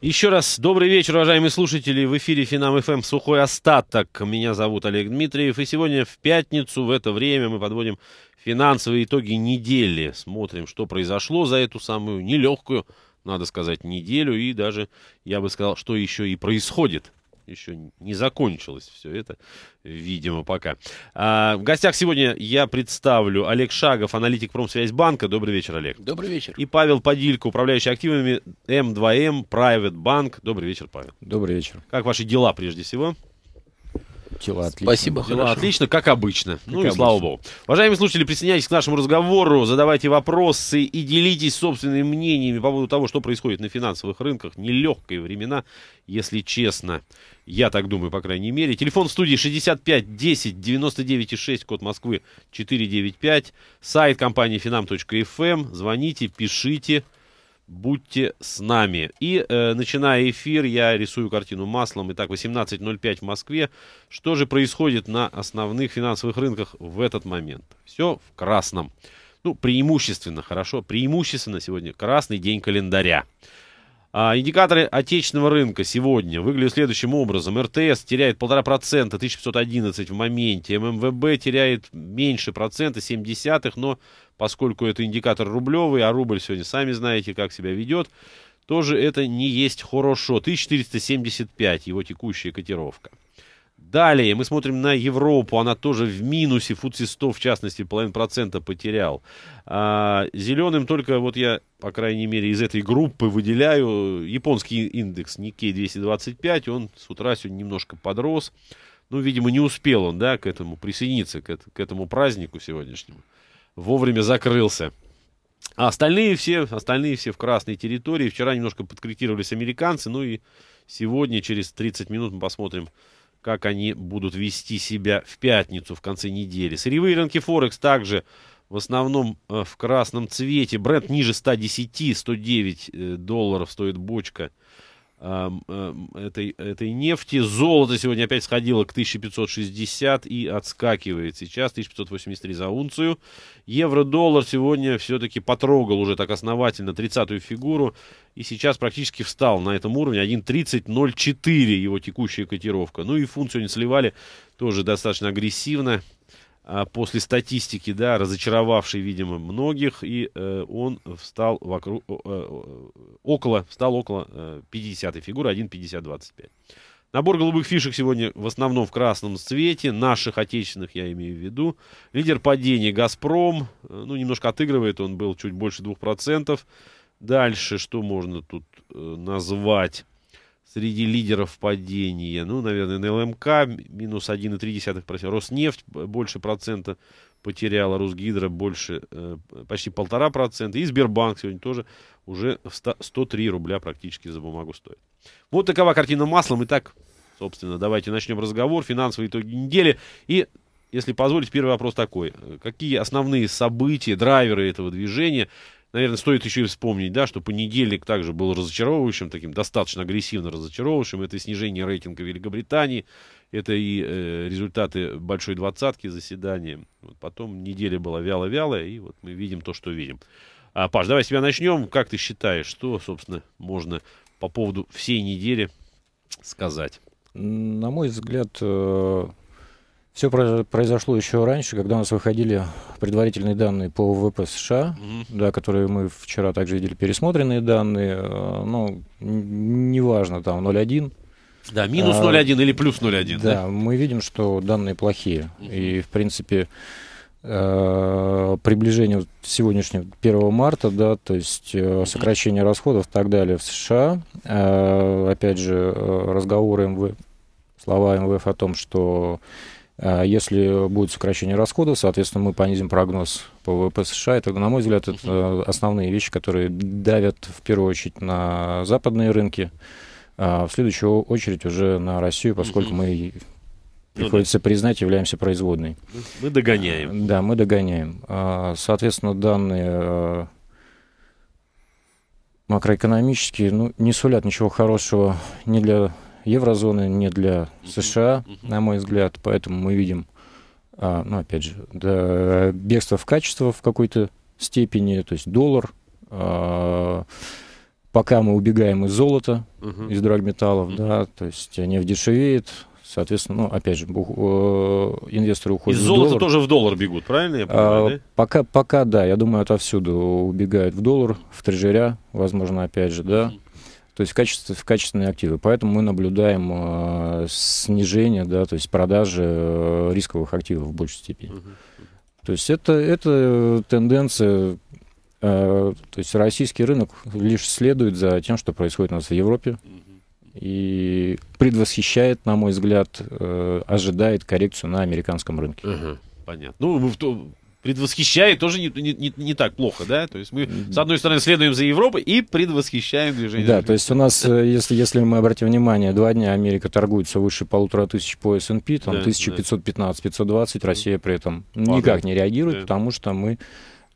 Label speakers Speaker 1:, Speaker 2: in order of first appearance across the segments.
Speaker 1: Еще раз добрый вечер, уважаемые слушатели. В эфире Финам ФМ эм «Сухой остаток». Меня зовут Олег Дмитриев. И сегодня в пятницу в это время мы подводим финансовые итоги недели. Смотрим, что произошло за эту самую нелегкую, надо сказать, неделю. И даже, я бы сказал, что еще и происходит еще не закончилось все это, видимо, пока. А, в гостях сегодня я представлю Олег Шагов, аналитик Промсвязьбанка. Добрый вечер, Олег. Добрый вечер. И Павел Подилько, управляющий активами М2М, Private Bank. Добрый вечер, Павел. Добрый вечер. Как ваши дела, прежде всего? Дела отлично. Спасибо. Дела хорошо. отлично, как обычно. Как ну и обычно. слава богу. Уважаемые слушатели, присоединяйтесь к нашему разговору, задавайте вопросы и делитесь собственными мнениями по поводу того, что происходит на финансовых рынках. Нелегкие времена, если честно. Я так думаю, по крайней мере. Телефон студии 65 10 99 6, код Москвы 495. Сайт компании finam.fm. Эм. Звоните, пишите, будьте с нами. И э, начиная эфир, я рисую картину маслом. Итак, 18.05 в Москве. Что же происходит на основных финансовых рынках в этот момент? Все в красном. Ну, преимущественно, хорошо. Преимущественно сегодня красный день календаря. А, индикаторы отечественного рынка сегодня выглядят следующим образом. РТС теряет 1,5%, 1511 в моменте. ММВБ теряет меньше процента, 0,7, но поскольку это индикатор рублевый, а рубль сегодня, сами знаете, как себя ведет, тоже это не есть хорошо. 1475 его текущая котировка. Далее мы смотрим на Европу, она тоже в минусе, фудси 100 в частности, половин процента потерял. А, зеленым только, вот я, по крайней мере, из этой группы выделяю японский индекс Nikkei 225, он с утра сегодня немножко подрос. Ну, видимо, не успел он, да, к этому присоединиться, к, к этому празднику сегодняшнему. Вовремя закрылся. А остальные все, остальные все в красной территории. Вчера немножко подкорректировались американцы, ну и сегодня через 30 минут мы посмотрим, как они будут вести себя в пятницу, в конце недели. Сырьевые рынки Форекс также в основном э, в красном цвете. Бренд ниже 110, 109 э, долларов стоит бочка. Эм, этой, этой нефти. Золото сегодня опять сходило к 1560 и отскакивает сейчас 1583 за унцию. Евро-доллар сегодня все-таки потрогал уже так основательно 30-ю фигуру и сейчас практически встал на этом уровне 1.3004 его текущая котировка. Ну и фунт сегодня сливали тоже достаточно агрессивно. А, после статистики, да, разочаровавший, видимо, многих, и э, он встал вокруг, э, около, встал около э, 50-й фигуры, 1.50-25. Набор голубых фишек сегодня в основном в красном цвете, наших отечественных я имею в виду. Лидер падения «Газпром», э, ну, немножко отыгрывает, он был чуть больше 2%. Дальше что можно тут э, назвать? среди лидеров падения. Ну, наверное, НЛМК минус 1,3%, Роснефть больше процента потеряла, русгидро больше, э, почти полтора процента. И Сбербанк сегодня тоже уже 100, 103 рубля практически за бумагу стоит. Вот такова картина маслом. Итак, собственно, давайте начнем разговор. Финансовые итоги недели. И, если позволить, первый вопрос такой. Какие основные события, драйверы этого движения наверное, стоит еще и вспомнить, да, что понедельник также был разочаровывающим, таким достаточно агрессивно разочаровывающим. Это и снижение рейтинга Великобритании, это и э, результаты большой двадцатки заседания. Вот потом неделя была вяло-вялая, и вот мы видим то, что видим. А, Паш, давай с тебя начнем. Как ты считаешь, что, собственно, можно по поводу всей недели сказать?
Speaker 2: На мой взгляд, э, все произошло еще раньше, когда у нас выходили предварительные данные по ВВП США, mm да, которые мы вчера также видели, пересмотренные данные. Э, ну, неважно, там 0,1. Да, минус 0,1 а,
Speaker 1: или плюс 0,1. Да, да,
Speaker 2: мы видим, что данные плохие. mm И, в принципе, э, приближение сегодняшнего 1 марта, да, то есть э, сокращение расходов и так далее в США. Опять же, разговоры МВ, слова МВФ о том, что а если будет сокращение расходов, соответственно, мы понизим прогноз по ВВП США. Это, на мой взгляд, это основные вещи, которые давят в первую очередь на западные рынки, а в следующую очередь уже на Россию, поскольку мы ну приходится признать, являемся производной. Мы догоняем. Да, мы догоняем. А, соответственно, данные а, макроэкономические ну, не сулят ничего хорошего ни для еврозоны, не для США, на мой взгляд. Поэтому мы видим, а, ну, опять же, бегство в качество в какой-то степени, то есть доллар, а, пока мы убегаем из золота, угу. из драгметаллов, да, то есть нефть дешевеет, соответственно, ну, опять же, э, инвесторы уходят Из золота в доллар. тоже в
Speaker 1: доллар бегут, правильно я а, понимаю, а, да?
Speaker 2: Пока, пока, да, я думаю, отовсюду убегают в доллар, в трежеря, возможно, опять же, да. Угу то есть в, качестве, в качественные активы. Поэтому мы наблюдаем э, снижение, да, то есть продажи э, рисковых активов в большей степени. Угу. То есть это, это тенденция, э, то есть российский рынок лишь следует за тем, что происходит у нас в Европе. Угу. И предвосхищает, на мой взгляд, э, ожидает коррекцию на американском рынке. Угу,
Speaker 1: понятно. Ну, мы в том, предвосхищает, тоже не, не, не, не так плохо, да? То есть мы, с одной стороны, следуем за Европой и предвосхищаем движение. Да, то
Speaker 2: есть у нас, э, если, если мы обратим внимание, два дня Америка торгуется выше полутора тысяч по S&P, там да, 1515-520, да. Россия при этом Падает. никак не реагирует, да. потому что мы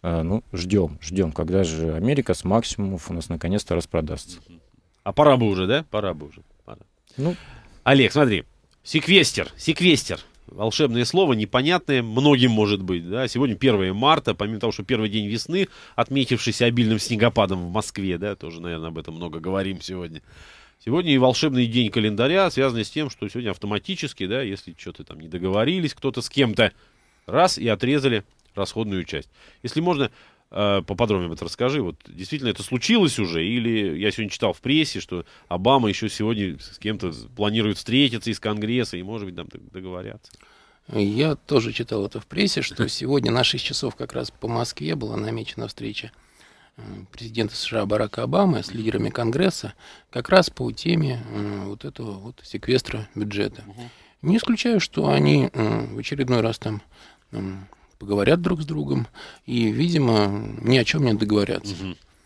Speaker 2: э, ну, ждем, ждем, когда же Америка с максимумов у нас наконец-то распродастся.
Speaker 1: А пора бы уже, да? Пора бы уже. Пора. Ну. Олег, смотри, секвестер, секвестер волшебное слово, непонятное многим может быть. Да? Сегодня 1 марта, помимо того, что первый день весны, отметившийся обильным снегопадом в Москве, да, тоже, наверное, об этом много говорим сегодня. Сегодня и волшебный день календаря, связанный с тем, что сегодня автоматически, да, если что-то там не договорились, кто-то с кем-то, раз и отрезали расходную часть. Если можно, Э, поподробнее об этом расскажи. Вот действительно это случилось уже? Или я сегодня читал в прессе, что Обама еще сегодня с кем-то планирует встретиться из Конгресса и, может быть, там договорятся?
Speaker 3: Я тоже читал это в прессе, что сегодня на 6 часов как раз по Москве была намечена встреча э, президента США Барака Обамы с лидерами Конгресса как раз по теме э, вот этого вот секвестра бюджета. Не исключаю, что они в очередной раз там поговорят друг с другом, и, видимо, ни о чем не договорятся.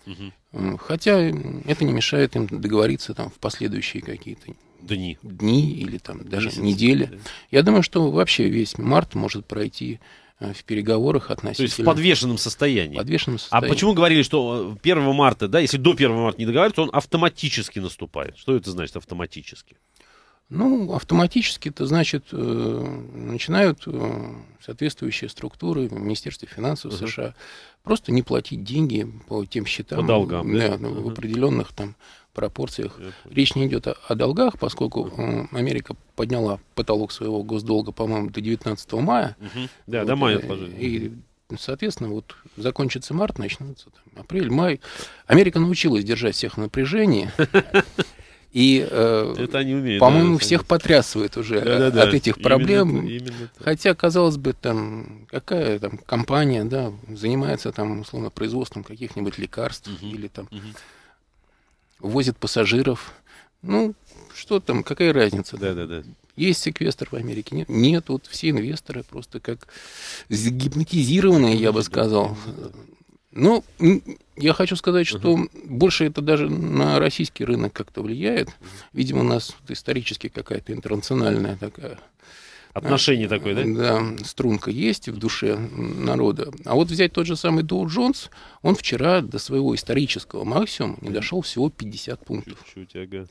Speaker 3: Угу. Угу. Хотя это не мешает им договориться там в последующие какие-то дни, дни или там даже Месяцы, недели. Да. Я думаю, что вообще весь март может пройти э, в переговорах относительно... То есть в подвешенном состоянии. В подвешенном а состоянии. А почему
Speaker 1: говорили, что 1 э, марта, да, если до 1 марта не договариваются, он автоматически наступает? Что это значит автоматически?
Speaker 3: Ну, автоматически это значит, э, начинают э, соответствующие структуры Министерства финансов uh-huh. США просто не платить деньги по тем счетам. По долгам. Да, да ну, в определенных там пропорциях. Речь не идет о, о долгах, поскольку э, Америка подняла потолок своего госдолга, по-моему, до 19 мая. Угу. Да, вот, до мая э, отложили. И, соответственно, вот закончится март, начнется там, апрель, май. Америка научилась держать всех в напряжении. И, э, это они умеют. По-моему, да, всех потрясывает уже да, да, да. от этих проблем. Именно, именно Хотя, казалось бы, там какая там компания, да, занимается там условно производством каких-нибудь лекарств угу. или там угу. возит пассажиров. Ну, что там, какая разница? Да, да, да. Есть секвестр в Америке? Нет. Нет, вот все инвесторы просто как гипнотизированные, я бы сказал, ну, я хочу сказать, что угу. больше это даже на российский рынок как-то влияет. Видимо, у нас вот исторически какая-то интернациональная такая... А, Отношение а, такое, да? Да, струнка есть в душе народа. А вот взять тот же самый Доу Джонс, он вчера до своего исторического максимума не дошел всего 50 пунктов. Чуть-чуть, ага.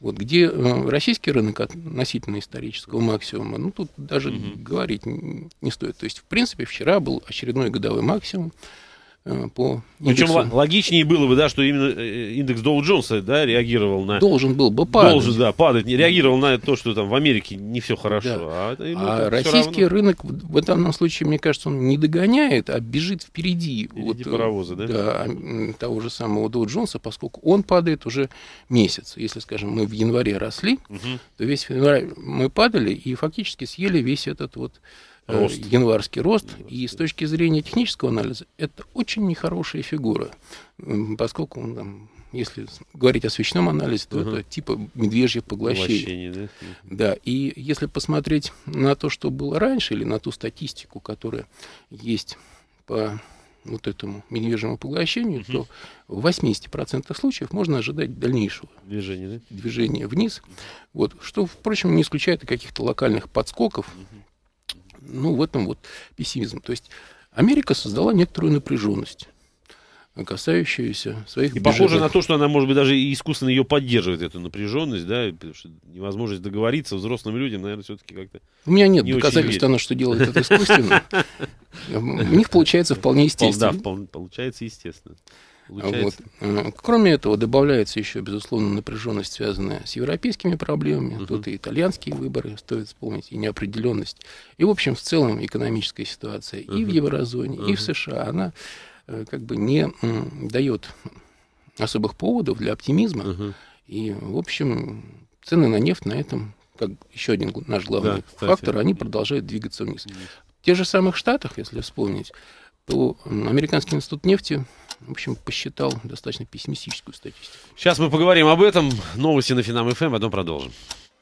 Speaker 3: Вот где э, российский рынок относительно исторического максимума, ну тут даже угу. говорить не стоит. То есть, в принципе, вчера был очередной годовой максимум. Э, по индексу. Причем логичнее было бы, да, что именно э, индекс
Speaker 1: Доу Джонса, да, реагировал
Speaker 3: на... Должен был бы падать. Должен,
Speaker 1: да, падать. Не реагировал на то, что там в Америке не все хорошо. Да. А, а российский
Speaker 3: рынок в данном случае, мне кажется, он не догоняет, а бежит впереди. Впереди вот, э, паровоза, да? Да, того же самого Доу Джонса, поскольку он падает уже месяц. Если, скажем, мы в январе росли, угу. то весь январь мы падали и фактически съели весь этот вот Э, рост. январский рост. И с точки зрения технического анализа это очень нехорошая фигура, поскольку он там если говорить о свечном анализе, то угу. это типа медвежье поглощение. поглощение да? да, и если посмотреть на то, что было раньше, или на ту статистику, которая есть по вот этому медвежьему поглощению, угу. то в 80% случаев можно ожидать дальнейшего движения, да? движения вниз. Вот, что, впрочем, не исключает и каких-то локальных подскоков, угу ну, в этом вот пессимизм. То есть Америка создала некоторую напряженность касающуюся своих И бюджетов. похоже на
Speaker 1: то, что она, может быть, даже искусственно ее поддерживает, эту напряженность, да, потому что невозможность договориться взрослым людям, наверное, все-таки как-то У меня нет не доказательств, она что
Speaker 3: делает это искусственно. У них получается вполне естественно. Да, получается естественно. Получается. Вот. А, кроме этого, добавляется еще, безусловно, напряженность, связанная с европейскими проблемами. Угу. Тут и итальянские выборы стоит вспомнить, и неопределенность. И, в общем, в целом экономическая ситуация угу. и в еврозоне, угу. и в США, она э, как бы не дает особых поводов для оптимизма. Угу. И, в общем, цены на нефть на этом, как еще один наш главный да, фактор, они продолжают двигаться вниз. В тех же самых Штатах, если вспомнить, то Американский институт нефти в общем, посчитал достаточно пессимистическую статистику. Сейчас мы поговорим об этом. Новости на
Speaker 1: Финам ФМ, эм, а потом продолжим.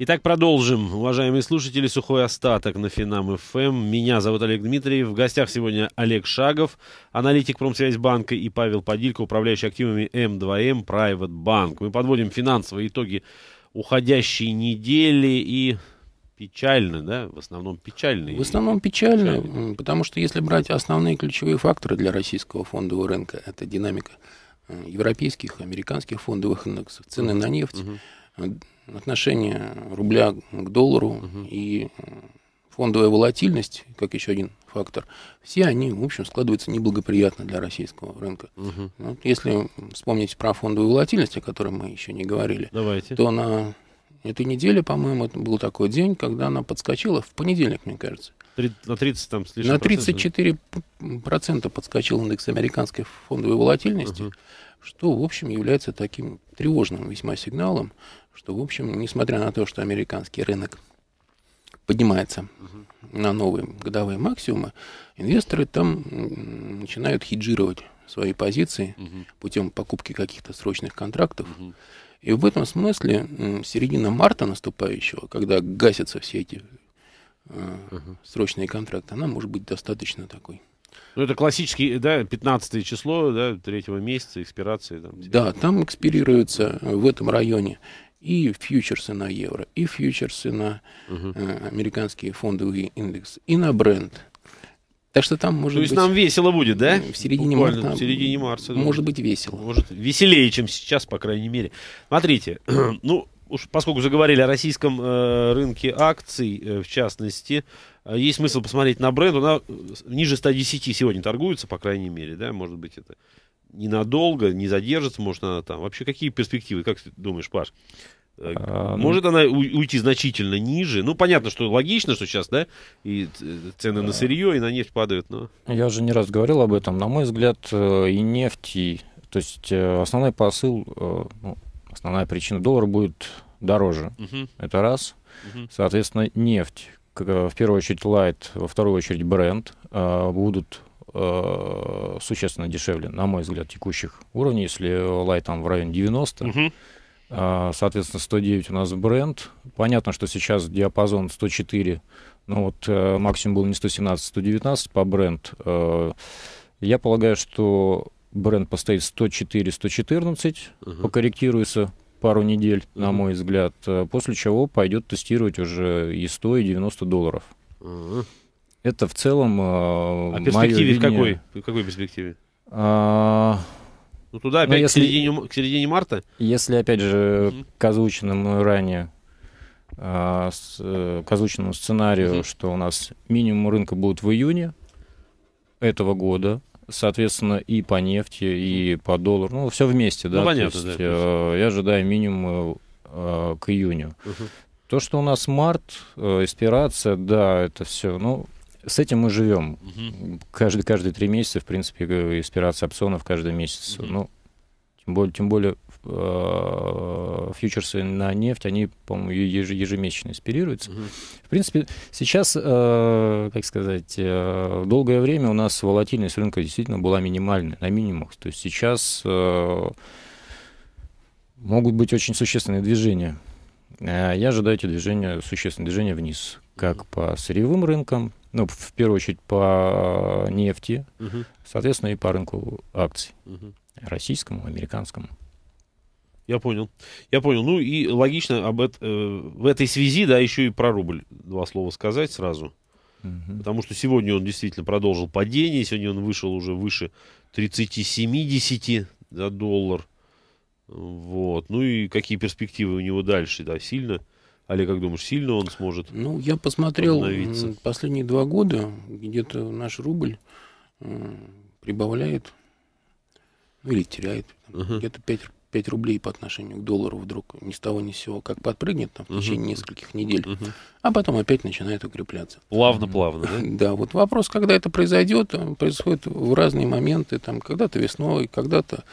Speaker 1: Итак, продолжим. Уважаемые слушатели, сухой остаток на Финам ФМ. Эм. Меня зовут Олег Дмитриев. В гостях сегодня Олег Шагов, аналитик Промсвязьбанка и Павел Подилько, управляющий активами М2М эм Private Bank. Мы подводим финансовые итоги уходящей недели и печально, да? В основном печально. В основном
Speaker 3: печально, печально, потому что если брать основные ключевые факторы для российского фондового рынка, это динамика э, европейских, американских фондовых индексов, цены на нефть, угу. отношение рубля к доллару угу. и э, фондовая волатильность, как еще один фактор, все они, в общем, складываются неблагоприятно для российского рынка. Угу. Вот если вспомнить про фондовую волатильность, о которой мы еще не говорили, Давайте. то на этой недели, по-моему, это был такой день, когда она подскочила, в понедельник, мне кажется. на 30 там с На 34 процентов, процента подскочил индекс американской фондовой волатильности, угу. что, в общем, является таким тревожным весьма сигналом, что, в общем, несмотря на то, что американский рынок поднимается угу. на новые годовые максимумы, инвесторы там начинают хеджировать свои позиции угу. путем покупки каких-то срочных контрактов. Угу. И в этом смысле середина марта наступающего, когда гасятся все эти угу. срочные контракты, она может быть достаточно такой.
Speaker 1: Ну, это классический, да, 15 число, да, третьего месяца, экспирации. Там, да,
Speaker 3: там экспирируются э, в этом районе и фьючерсы на евро, и фьючерсы на угу. э, американские фондовые индексы, и на бренд. Так что там может То есть быть... нам
Speaker 1: весело будет,
Speaker 3: да? В середине Буквально, марта. В середине
Speaker 1: марта. Может быть весело. Может, веселее, чем сейчас, по крайней мере. Смотрите, ну, уж поскольку заговорили о российском э, рынке акций, э, в частности, э, есть смысл посмотреть на бренд. Она э, ниже 110 сегодня торгуется, по крайней мере, да, может быть, это ненадолго, не задержится, может, она там. Вообще, какие перспективы, как ты думаешь, Паш? Э,
Speaker 2: а, ну, может она
Speaker 1: уйти значительно ниже? Ну, понятно, что логично, что сейчас, да, и цены на сырье и на нефть падают, но...
Speaker 2: Я уже не раз говорил об этом. На мой взгляд, э, и нефть, и... То есть э, основной посыл, ну, основная причина, доллар будет дороже. Угу. Это раз. Угу. Соответственно, нефть, в первую очередь лайт, во вторую очередь бренд, будут существенно дешевле, на мой взгляд, текущих уровней. Если лайт там в районе 90, угу. А, соответственно, 109 у нас бренд. Понятно, что сейчас диапазон 104, но ну вот э, максимум был не 117, 119 по бренд. Э, я полагаю, что бренд постоит 104-114, угу. покорректируется пару недель, угу. на мой взгляд, э, после чего пойдет тестировать уже и 100, и 90 долларов. Угу. Это в целом... Э, а перспективе в какой, в
Speaker 1: какой перспективе?
Speaker 2: А, ну туда ну, опять если, к,
Speaker 1: середине, к середине марта?
Speaker 2: Если опять же угу. к озвученному ранее а, э, к озвученному сценарию, угу. что у нас минимум рынка будет в июне этого года, соответственно, и по нефти, и по доллару. Ну, все вместе, ну, да. Ну, понятно, То есть, да. Э, я ожидаю минимум э, к июню. Угу. То, что у нас март, э, эспирация, да, это все. Ну, с этим мы живем. Угу. Каждый, каждые три месяца, в принципе, экспирация опционов каждый месяц. Угу. Ну, тем более, тем более э, фьючерсы на нефть, они, по-моему, ежемесячно экспирируются. Угу. В принципе, сейчас, э, как сказать, э, долгое время у нас волатильность рынка действительно была минимальной, на минимумах. То есть сейчас могут быть очень существенные движения. Я ожидаю эти движения, существенные движения вниз, как по сырьевым рынкам, ну, в первую очередь по э, нефти, угу. соответственно, и по рынку акций, угу. российскому, американскому.
Speaker 1: Я понял. Я понял. Ну и логично об эт, э, в этой связи, да, еще и про рубль два слова сказать сразу. Угу. Потому что сегодня он действительно продолжил падение. Сегодня он вышел уже выше 30-70 за доллар. Вот. Ну и какие перспективы у него дальше, да, сильно. Али, как думаешь, сильно он сможет? Ну, я
Speaker 3: посмотрел последние два года, где-то наш рубль э, прибавляет, ну или теряет, uh-huh. где-то 5, 5 рублей по отношению к доллару вдруг ни с того ни с сего как подпрыгнет там, в uh-huh. течение нескольких недель, uh-huh. а потом опять начинает укрепляться.
Speaker 1: Плавно-плавно, да?
Speaker 3: Да, вот вопрос, когда это произойдет, э, происходит в разные моменты, там, когда-то весной, когда-то,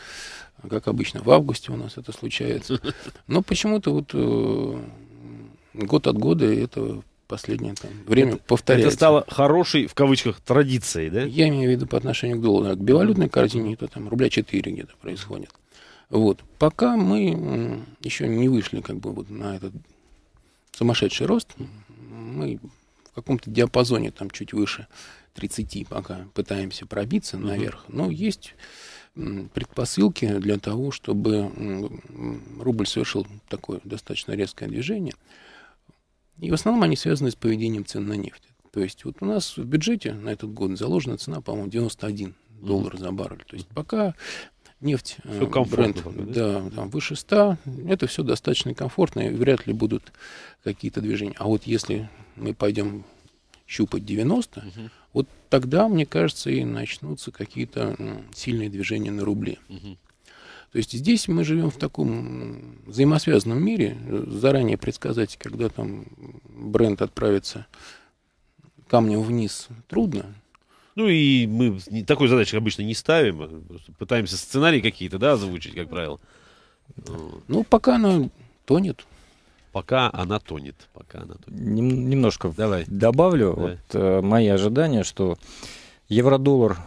Speaker 3: как обычно, в августе у нас это случается. Но почему-то вот э, год от года это последнее там, время это, повторяется. Это стало хорошей, в кавычках, традицией, да? Я имею в виду по отношению к доллару. К бивалютной корзине это там рубля 4 где-то происходит. Вот. Пока мы еще не вышли как бы вот на этот сумасшедший рост, мы в каком-то диапазоне там чуть выше 30 пока пытаемся пробиться наверх, но есть предпосылки для того, чтобы рубль совершил такое достаточно резкое движение. И в основном они связаны с поведением цен на нефть. То есть вот у нас в бюджете на этот год заложена цена, по-моему, 91 доллар за баррель. То есть пока нефть, э, бренд да? Да, выше 100, это все достаточно комфортно, и вряд ли будут какие-то движения. А вот если мы пойдем щупать 90, угу. вот тогда, мне кажется, и начнутся какие-то сильные движения на рубли. Угу. То есть здесь мы живем в таком взаимосвязанном мире. Заранее предсказать, когда там бренд отправится камнем вниз, трудно. Ну и мы такой задачи обычно не ставим, а пытаемся
Speaker 1: сценарии какие-то, да, озвучить, как правило. Ну, пока она тонет. Пока она тонет. Пока она тонет.
Speaker 2: немножко Давай. добавлю. Давай. Вот, э, мои ожидания, что евро-доллар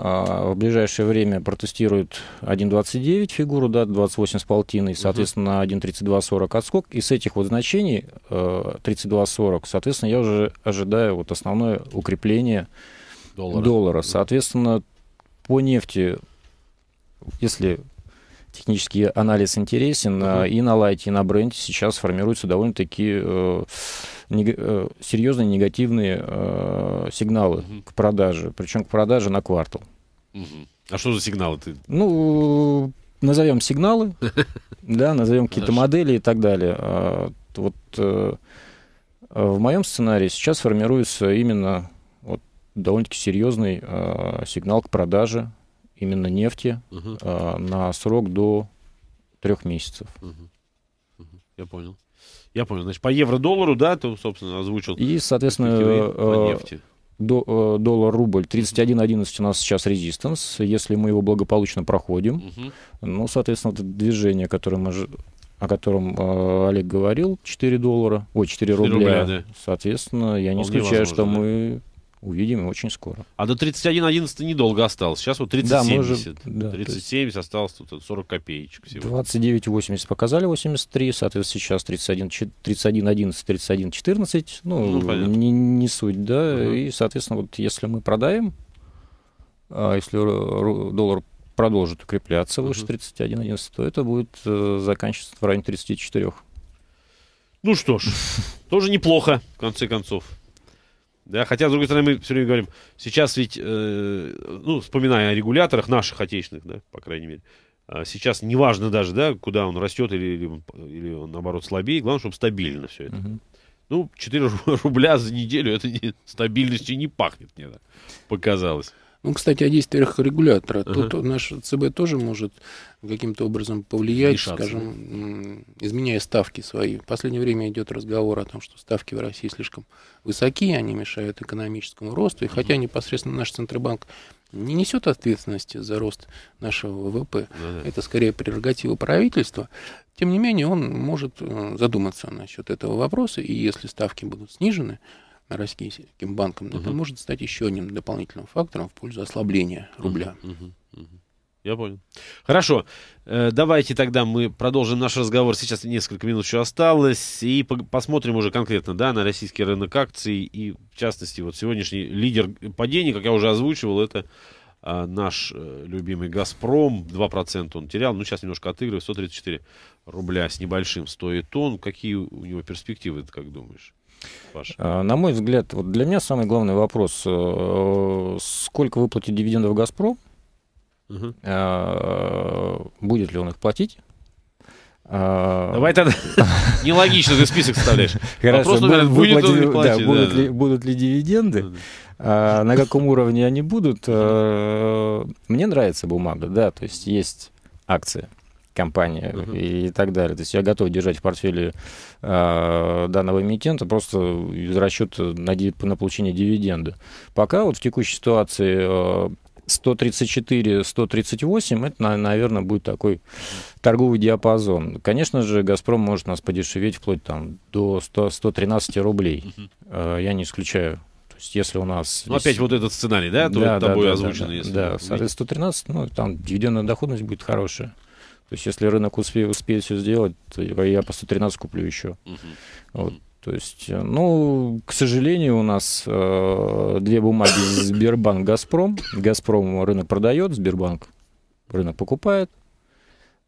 Speaker 2: а, в ближайшее время протестируют 1,29 фигуру, да, 28 с полтиной, соответственно, 1,32,40 отскок. И с этих вот значений 32,40, э, соответственно, я уже ожидаю вот основное укрепление доллара. доллара. Соответственно, по нефти, если технический анализ интересен, угу. и на лайте, и на бренде сейчас формируются довольно-таки э, нег... э, серьезные негативные э, сигналы угу. к продаже, причем к продаже на квартал.
Speaker 1: Угу. А что за сигналы ты?
Speaker 2: Ну, назовем сигналы, да, назовем какие-то модели и так далее. А, вот э, э, в моем сценарии сейчас формируется именно довольно-таки серьезный э, сигнал к продаже именно нефти угу. э, на срок до трех месяцев. Угу.
Speaker 1: Угу. Я понял. Я понял. Значит, по евро-доллару, да, ты, собственно, озвучил. И, соответственно, по э, нефти.
Speaker 2: До, э, доллар-рубль 31.11 у нас сейчас резистанс. Если мы его благополучно проходим, угу. ну, соответственно, это движение, которое мы же о котором э, Олег говорил, 4 доллара, ой, 4, 4 рубля, рубля да. соответственно, я Вполне не исключаю, возможно, что да. мы увидим очень скоро.
Speaker 1: А до 31.11 недолго осталось. Сейчас вот 30.70. Да, 70. уже, да, 30.70 есть... осталось тут 40 копеечек
Speaker 2: всего. 29.80 показали 83, соответственно, сейчас 31.11, 31, 31.14. Ну, ну понятно. не, не суть, да. Угу. И, соответственно, вот если мы продаем, а если доллар продолжит укрепляться выше угу. 31.11, то это будет э, заканчиваться в районе 34. Ну что ж,
Speaker 1: тоже неплохо, в конце концов. Да, хотя, с другой стороны, мы все время говорим, сейчас ведь, э, ну, вспоминая о регуляторах наших отечественных, да, по крайней мере, а, сейчас неважно даже, да, куда он растет или, или, или он, наоборот, слабее, главное, чтобы стабильно все это. Ну, 4 рубля за неделю, это не, стабильностью не
Speaker 3: пахнет, мне так показалось. Ну, кстати, о а действиях регулятора. Ага. Тут наш ЦБ тоже может каким-то образом повлиять, Вмешаться. скажем, изменяя ставки свои. В последнее время идет разговор о том, что ставки в России слишком высоки, они мешают экономическому росту. И хотя непосредственно наш Центробанк не несет ответственности за рост нашего ВВП, да, да. это скорее прерогатива правительства, тем не менее он может э, задуматься насчет этого вопроса, и если ставки будут снижены, российским банкам но угу. это может стать еще одним дополнительным фактором в пользу ослабления рубля.
Speaker 1: Угу, угу, угу. Я понял. Хорошо. Э, давайте тогда мы продолжим наш разговор. Сейчас несколько минут еще осталось. И посмотрим уже конкретно да, на российский рынок акций. И в частности, вот сегодняшний лидер падения, как я уже озвучивал, это а, наш э, любимый «Газпром». 2% он терял. Ну, сейчас немножко отыгрывает. 134 рубля с небольшим стоит он. Какие у него перспективы, ты как думаешь? ваш?
Speaker 2: Э, на мой взгляд, вот для меня самый главный вопрос, э, сколько выплатит дивидендов «Газпром», угу. будет ли он их платить, Давай тогда. Нелогично ты список вставляешь. Вопрос номер будет он не платить. Будут ли дивиденды? На каком уровне они будут? Мне нравится бумага, да, то есть есть акция компания угу. и так далее. То есть я готов держать в портфеле э, данного эмитента просто из расчета на, на получение дивиденда. Пока вот в текущей ситуации э, а, 134-138, это, наверное, будет такой торговый диапазон. Конечно же, «Газпром» может нас подешеветь вплоть там, до 100, 113 рублей. Угу. Я не исключаю. То есть, если у нас... Ну, весь... опять вот
Speaker 1: этот сценарий, да? Да, да, тобой да, да, если... да.
Speaker 2: 113, ну, там дивидендная доходность будет хорошая. То есть, если рынок успе, успеет все сделать, то я по 113 куплю еще. Угу. Вот. То есть, э, ну, к сожалению, у нас э, две бумаги Сбербанк, Газпром. Газпром рынок продает, Сбербанк рынок покупает.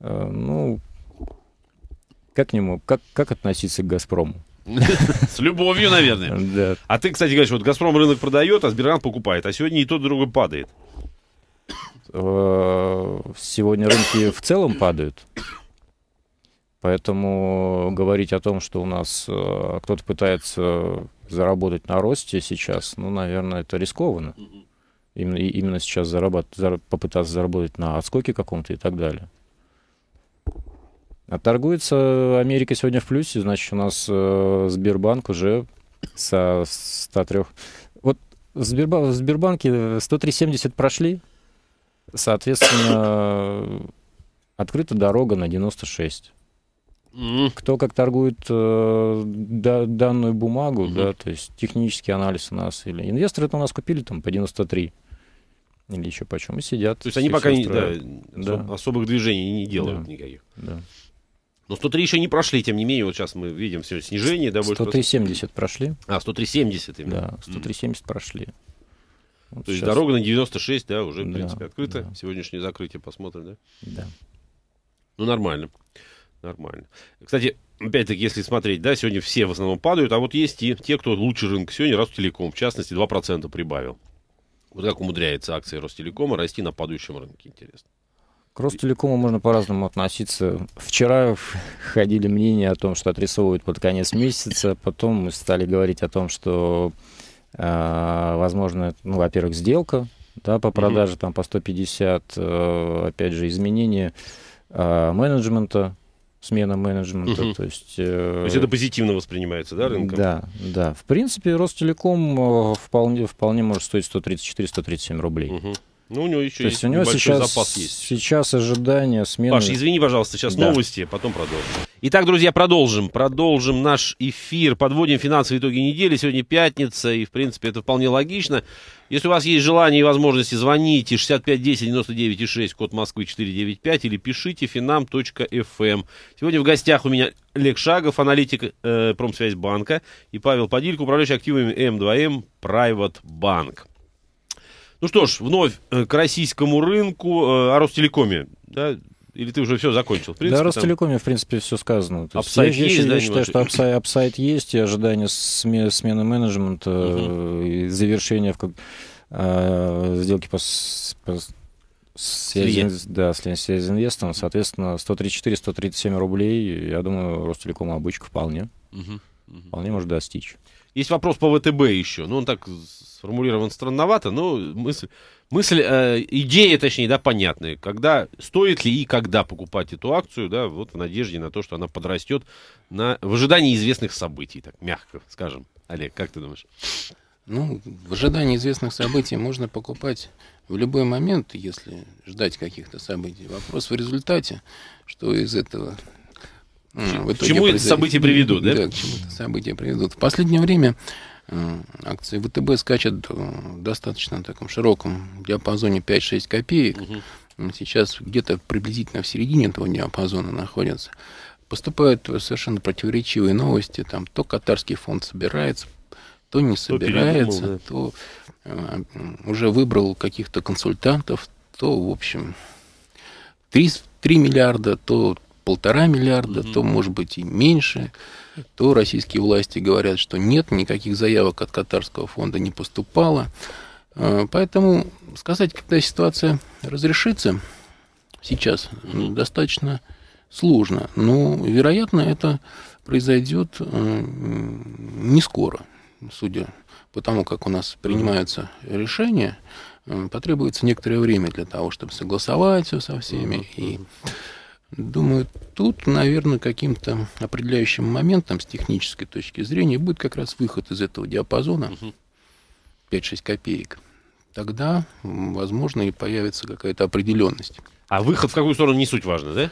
Speaker 2: Э, ну, как к нему, как, как относиться к Газпрому?
Speaker 1: С любовью, наверное. Да. А ты, кстати, говоришь, вот Газпром рынок продает, а Сбербанк покупает, а сегодня и тот, и другой падает.
Speaker 2: Э, сегодня рынки в целом падают. Поэтому говорить о том, что у нас э, кто-то пытается заработать на росте сейчас, ну, наверное, это рискованно. Именно, именно сейчас зарабатывать, зар, попытаться заработать на отскоке каком-то и так далее. А торгуется Америка сегодня в плюсе, значит, у нас э, Сбербанк уже со 103... Вот в, Сберба... в Сбербанке 103.70 прошли, Соответственно, открыта дорога на 96. Кто как торгует э, да, данную бумагу, mm-hmm. да, то есть технический анализ у нас, или инвесторы это у нас купили там по 93 или еще почем, и сидят. То есть они пока не, да, да.
Speaker 1: особых движений не делают да. никаких. Да. Но 103 еще не прошли, тем не менее, вот сейчас мы видим все снижение. Да, 103,70
Speaker 2: больше... прошли. А, 103,70 именно. Да, 103,70 mm. прошли. Вот То сейчас... есть дорога на 96,
Speaker 1: да, уже, в да, принципе, открыта. Да. Сегодняшнее закрытие посмотрим, да? Да. Ну, нормально. Нормально. Кстати, опять-таки, если смотреть, да, сегодня все в основном падают, а вот есть и те, кто лучше рынка сегодня, Ростелеком, в частности, 2% прибавил. Вот как умудряется акция Ростелекома расти на падающем рынке, интересно.
Speaker 2: К Ростелекому можно по-разному относиться. Вчера ходили мнения о том, что отрисовывают под конец месяца, потом мы стали говорить о том, что Э, возможно, ну, во-первых, сделка да, по продаже mm-hmm. там, по 150, э, опять же, изменение э, менеджмента, смена менеджмента. Угу. То, есть, то есть это позитивно воспринимается, да, рынком? Да, да. В принципе, Ростелеком вполне, вполне может стоить 134-137 рублей. Угу. Ну, у него еще То есть, есть у него сейчас, запас есть. Сейчас ожидание смены. Паш, извини,
Speaker 1: пожалуйста, сейчас да. новости, потом
Speaker 2: продолжим. Итак, друзья, продолжим. Продолжим
Speaker 1: наш эфир. Подводим финансовые итоги недели. Сегодня пятница, и, в принципе, это вполне логично. Если у вас есть желание и возможности, звоните 6510 99 6, код Москвы 495, или пишите finam.fm. Эм. Сегодня в гостях у меня Олег Шагов, аналитик э, Промсвязьбанка, и Павел Подилько, управляющий активами М2М эм эм Private Bank. Ну что ж, вновь э, к российскому рынку, э, о Ростелекоме. Да? Или ты уже все закончил? принципе, да, Ростелекоме,
Speaker 2: там... в принципе, все сказано. То апсайд есть, есть, я, да, я считаю, что апсайд, апсайд есть, и ожидание смены менеджмента, угу. и завершения в, э, сделки по, по связи, да, с, с инвестом, соответственно, 134-137 рублей, я думаю, РосТелекома обычка вполне, вполне может достичь.
Speaker 1: Есть вопрос по ВТБ еще. Ну, он так сформулирован странновато, но мысль, мысль э, идея, точнее, да, понятная. Когда, стоит ли и когда покупать эту акцию, да, вот в надежде на то, что она подрастет на, в ожидании
Speaker 3: известных событий, так мягко скажем. Олег, как ты думаешь? Ну, в ожидании известных событий можно покупать в любой момент, если ждать каких-то событий. Вопрос в результате, что из этого ну, к чему эти события приведут, да? Да, к чему это события приведут. В последнее время э, акции ВТБ скачут э, в таком широком диапазоне 5-6 копеек. Угу. Сейчас где-то приблизительно в середине этого диапазона находятся. Поступают совершенно противоречивые новости. Там то катарский фонд собирается, то не собирается, то, да. то э, уже выбрал каких-то консультантов, то, в общем, 3, 3 миллиарда, то полтора миллиарда, mm то, может быть, и меньше, то российские власти говорят, что нет, никаких заявок от Катарского фонда не поступало. А, поэтому сказать, когда ситуация разрешится, сейчас ну, достаточно сложно. Но, вероятно, это произойдет э, не скоро, судя по тому, как у нас принимаются решения, э, потребуется некоторое время для того, чтобы согласовать все со всеми. И Думаю, тут, наверное, каким-то определяющим моментом с технической точки зрения будет как раз выход из этого диапазона 5-6 копеек. Тогда, возможно, и появится какая-то определенность. А выход в какую сторону не суть важно, да?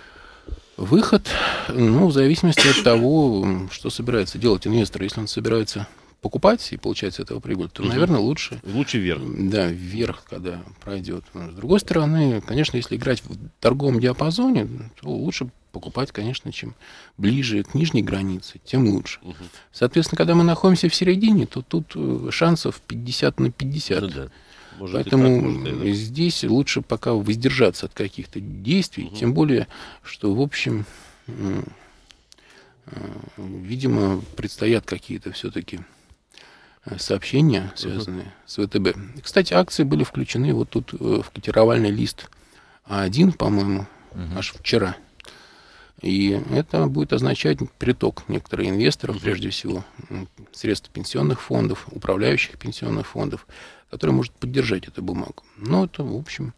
Speaker 3: Выход, ну, в зависимости от того, что собирается делать инвестор. Если он собирается покупать и получать с этого прибыль, то, наверное, лучше... Лучше вверх. Да, вверх, когда пройдет. с другой стороны, конечно, если играть в торговом диапазоне, то лучше покупать, конечно, чем ближе к нижней границе, тем лучше. Угу. Соответственно, когда мы находимся в середине, то тут э, шансов 50 на 50. Ну, да. Может Поэтому так, может, да. здесь лучше пока воздержаться от каких-то действий, угу. тем более, что, в общем, э, видимо, предстоят какие-то все-таки Э, сообщения, связанные uh-huh. с ВТБ. Кстати, акции были включены вот тут э, в котировальный лист А1, по-моему, uh-huh. аж вчера. И это будет означать приток некоторых инвесторов, прежде всего, средств пенсионных фондов, управляющих пенсионных фондов, которые может поддержать эту бумагу. Но ну, это, в общем,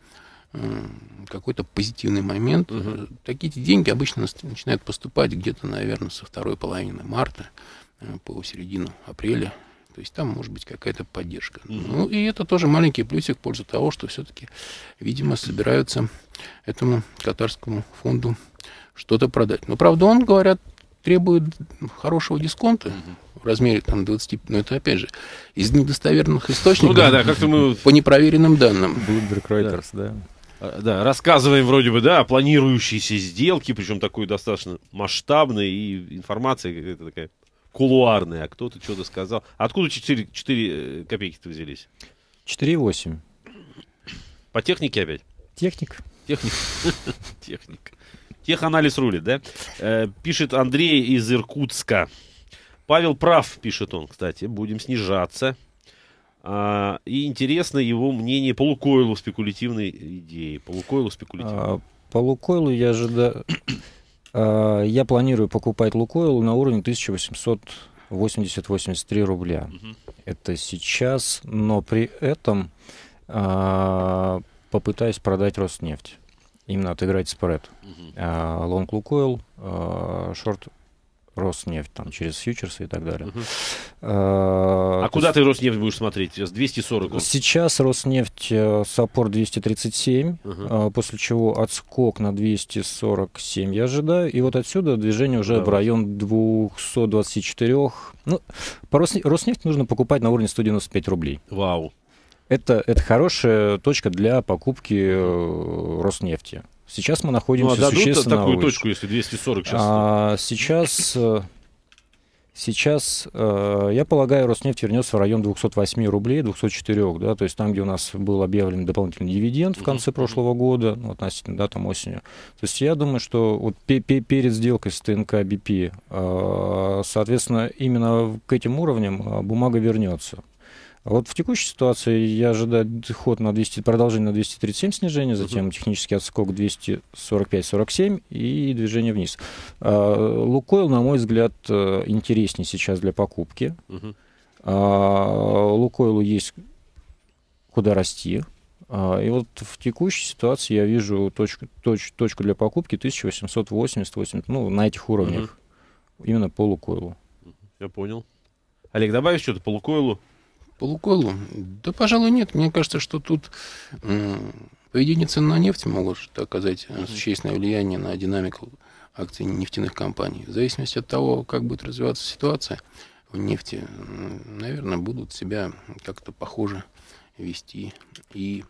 Speaker 3: э, какой-то позитивный момент. Угу. Такие деньги обычно начинают поступать где-то, наверное, со второй половины марта по середину апреля. То есть там может быть какая-то поддержка. Ну, и это тоже маленький плюсик в пользу того, что все-таки, видимо, собираются этому катарскому фонду что-то продать. Но, правда, он, говорят, требует хорошего дисконта в размере там 20, но это опять же из недостоверных источников. Ну да, да, как-то мы... По непроверенным данным. Bloomberg Reuters, да. да. А, да,
Speaker 1: рассказываем вроде бы, да, о планирующейся сделке, причем такой достаточно масштабной, и информация какая-то такая кулуарные, а кто-то что-то сказал. Откуда 4, 4 э, копейки-то взялись?
Speaker 2: 4,8.
Speaker 1: По технике опять? Техник. Техник. Техник. Теханализ рулит, да? Э, пишет Андрей из Иркутска. Павел прав, пишет он, кстати. Будем снижаться. А, и интересно его мнение по Лукойлу спекулятивной идеи. По Лукойлу спекулятивной.
Speaker 2: А, по Лукойлу я ожидаю... Э, я планирую покупать Лукойл на уровне 1880 рубля. Угу. Это сейчас, но при этом э, попытаюсь продать Роснефть. Именно отыграть спред. Э, лонг Лукойл, э, шорт Роснефть, там, через фьючерсы и так далее. Угу. А, а куда есть...
Speaker 1: ты Роснефть будешь смотреть? 240 он. Сейчас
Speaker 2: Роснефть э, саппорт 237, угу. А, после чего отскок на 247 я ожидаю. И вот отсюда движение уже да, в район 224. Ну, по Роснефть нужно покупать на уровне 195 рублей. Вау это, это хорошая точка для покупки э, Роснефти. Сейчас мы ну, находимся ну, а существенно такую выше. точку, если 240 сейчас? А, сейчас... Э, сейчас, э, я полагаю, Роснефть вернется в район 208 рублей, 204, да, то есть там, где у нас был объявлен дополнительный дивиденд в конце прошлого года, ну, относительно, да, там осенью. То есть я думаю, что вот перед сделкой с ТНК БП, соответственно, именно к этим уровням бумага вернется вот в текущей ситуации я ожидаю ход на 200, продолжение на 237 снижение, затем uh технический отскок 245-47 и движение вниз. А, Лукойл, на мой взгляд, э, интереснее сейчас для покупки. uh Лукойлу есть куда расти. А, и вот в текущей ситуации я вижу точку, точ, точку для покупки 1880-80, ну, на этих уровнях. uh Именно по Лукойлу.
Speaker 3: Я понял. Олег, добавишь что-то по Лукойлу? полуколу? Да, пожалуй, нет. Мне кажется, что тут поведение цен на нефть может оказать существенное влияние на динамику акций нефтяных компаний. В зависимости от того, как будет развиваться ситуация в нефти, наверное, будут себя как-то похоже вести и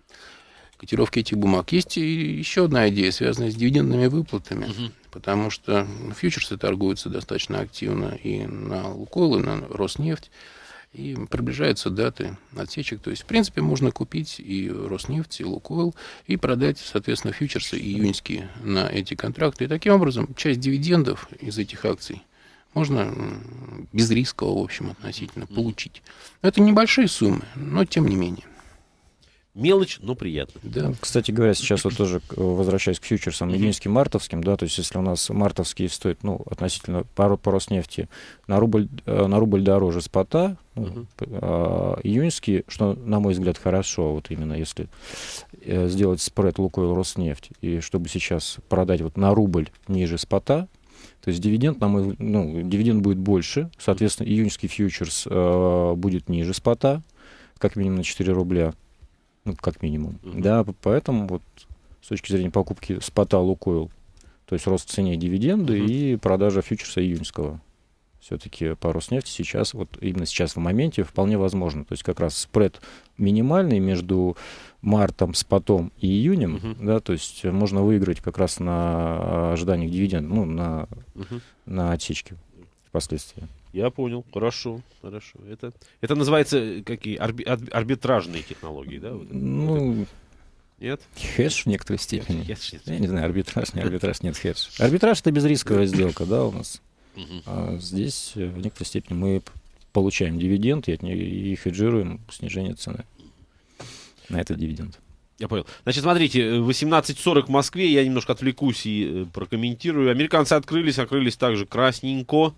Speaker 3: котировки этих бумаг. Есть еще одна идея, связанная с дивидендными выплатами, потому что фьючерсы торгуются достаточно активно и на Лукойл, и на Роснефть и приближаются даты отсечек. То есть, в принципе, можно купить и Роснефть, и Лукойл, и продать, соответственно, фьючерсы июньские на эти контракты. И таким образом, часть дивидендов из этих акций можно без риска, в общем, относительно получить. Это небольшие суммы, но тем не менее.
Speaker 1: Мелочь, но приятно. Да.
Speaker 3: Кстати говоря, сейчас вот тоже э, возвращаясь к фьючерсам
Speaker 2: июньским, мартовским, да, то есть если у нас мартовские стоят, ну, относительно пару по Роснефти на рубль, э, на рубль дороже спота, uh-huh. а, июньские, что, на мой взгляд, хорошо, вот именно если э, сделать спред Лукойл Роснефть, и чтобы сейчас продать вот на рубль ниже спота, то есть дивиденд, на мой, ну, дивиденд будет больше, соответственно, июньский фьючерс э, будет ниже спота, как минимум на 4 рубля ну, как минимум. Uh-huh. Да, поэтому вот с точки зрения покупки спота Лукойл, то есть рост в цене дивиденды uh-huh. и продажа фьючерса июньского. Все-таки парус нефти сейчас, вот именно сейчас в моменте вполне возможно. То есть как раз спред минимальный между мартом, спотом и июнем, uh-huh. да, то есть можно выиграть как раз на а, ожиданиях дивиденд, ну, на, uh-huh. на отсечке впоследствии.
Speaker 1: Я понял, хорошо, хорошо. Это, это называется э, какие арби, арбитражные технологии, да?
Speaker 3: ну,
Speaker 1: Нет?
Speaker 2: Хедж в некоторой степени. Хедж, нет. Я не знаю, арбитраж, не арбитраж, нет хедж. Арбитраж — это безрисковая сделка, да, у нас. А здесь э, в некоторой степени мы получаем дивиденд и, от нее, и хеджируем снижение цены на этот дивиденд.
Speaker 1: Я понял. Значит, смотрите, 18.40 э, в Москве, я немножко отвлекусь и прокомментирую. Американцы открылись, открылись также красненько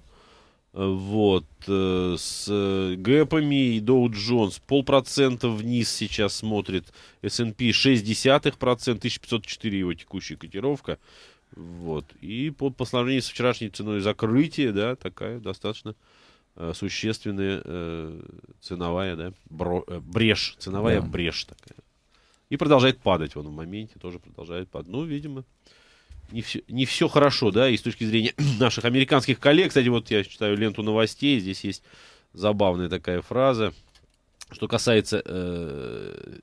Speaker 1: вот, э, с э, гэпами и Доу Джонс полпроцента вниз сейчас смотрит, S&P 0,6%, 1504 его текущая котировка, вот, и по, по сравнению с вчерашней ценой закрытия, да, такая достаточно э, существенная э, ценовая, да, бро, э, брешь, ценовая да. брешь такая. И продолжает падать, он в моменте тоже продолжает падать, ну, видимо, не все, не все хорошо, да, и с точки зрения наших американских коллег. Кстати, вот я читаю ленту новостей, здесь есть забавная такая фраза. Что касается, э,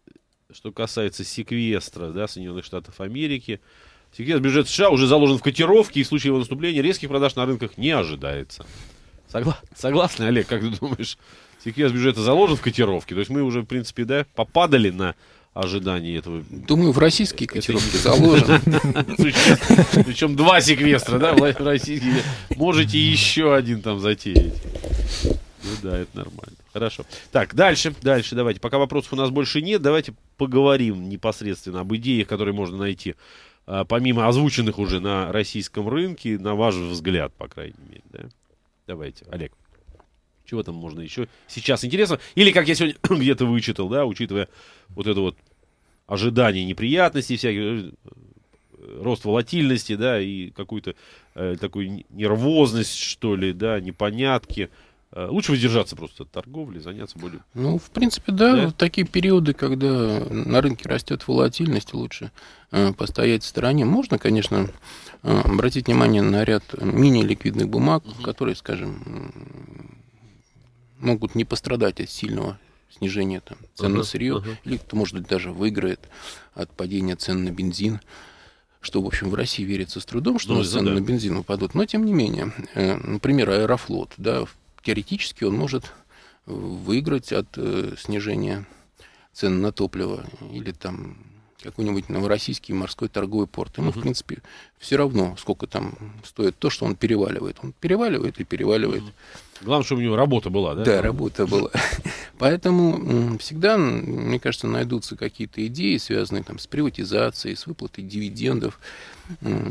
Speaker 1: что касается секвестра, да, Соединенных Штатов Америки, секвестр бюджет США уже заложен в котировке, и в случае его наступления резких продаж на рынках не ожидается. Согла... Согласны, Олег, как ты думаешь, секвестр бюджета заложен в котировке? То есть мы уже, в принципе, да, попадали на ожиданий этого. Думаю, в российские котировки заложено. Причем два секвестра, да, в российские. Можете еще один там затеять. Ну да, это нормально. Хорошо. Так, дальше, дальше давайте. Пока вопросов у нас больше нет, давайте поговорим непосредственно об идеях, которые можно найти, а, помимо озвученных уже на российском рынке, на ваш взгляд, по крайней мере. Да? Давайте, Олег. Чего там можно еще сейчас интересно? Или, как я сегодня где-то вычитал, да, учитывая вот это вот ожидание неприятностей всяких, э, рост волатильности, да, и какую-то э, такую нервозность, что ли, да, непонятки. Э, лучше воздержаться просто от торговли, заняться более...
Speaker 3: Ну, в принципе, да, да? такие периоды, когда на рынке растет волатильность, лучше э, постоять в стороне. Можно, конечно, э, обратить внимание на ряд мини-ликвидных бумаг, угу. которые, скажем, могут не пострадать от сильного снижения там, цен на сырье, uh-huh. или кто, может быть, даже выиграет от падения цен на бензин, что, в общем, в России верится с трудом, что ну, цены да. на бензин упадут. Но, тем не менее, э, например, Аэрофлот, да, теоретически он может выиграть от э, снижения цен на топливо или там какой-нибудь новороссийский морской торговый порт. Ему, угу. в принципе, все равно, сколько там стоит то, что он переваливает. Он переваливает и переваливает. Угу. Главное, чтобы у него работа была, да? Да, работа была. Поэтому всегда, мне кажется, найдутся какие-то идеи, связанные там, с приватизацией, с выплатой дивидендов,